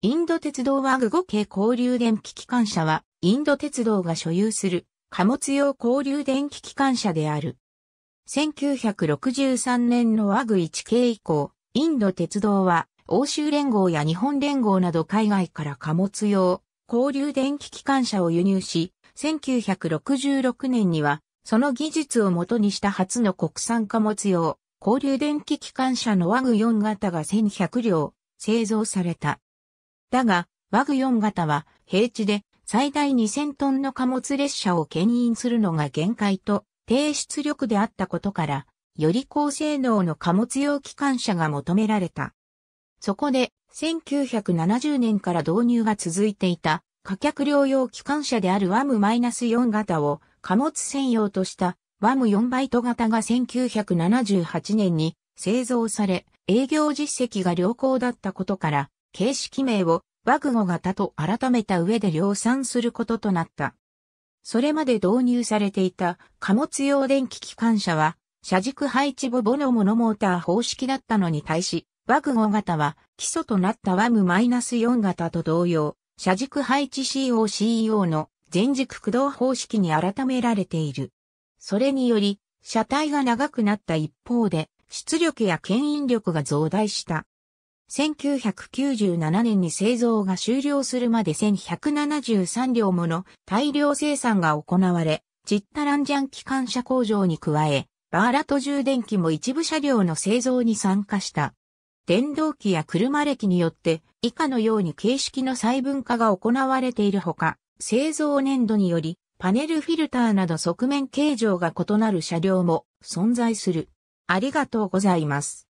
インド鉄道はグ5系交流電気機関車は、インド鉄道が所有する貨物用交流電気機関車である。1963年のワグ1系以降、インド鉄道は欧州連合や日本連合など海外から貨物用交流電気機関車を輸入し、1966年にはその技術をもとにした初の国産貨物用交流電気機関車のワグ4型が1100両製造された。だが、ワグ4型は平地で最大2000トンの貨物列車を牽引するのが限界と低出力であったことから、より高性能の貨物用機関車が求められた。そこで、1970年から導入が続いていた、貨客療養機関車であるワム -4 型を貨物専用としたワム4バイト型が1978年に製造され、営業実績が良好だったことから、形式名をグ語型と改めた上で量産することとなった。それまで導入されていた貨物用電気機関車は、車軸配置ボボのモノモーター方式だったのに対し、ワグゴ型は基礎となったワム -4 型と同様、車軸配置 COCEO の全軸駆動方式に改められている。それにより、車体が長くなった一方で、出力や牽引力が増大した。1997年に製造が終了するまで1173両もの大量生産が行われ、チッタランジャン機関車工場に加え、バーラト充電器も一部車両の製造に参加した。電動機や車歴によって以下のように形式の細分化が行われているほか、製造年度によりパネルフィルターなど側面形状が異なる車両も存在する。ありがとうございます。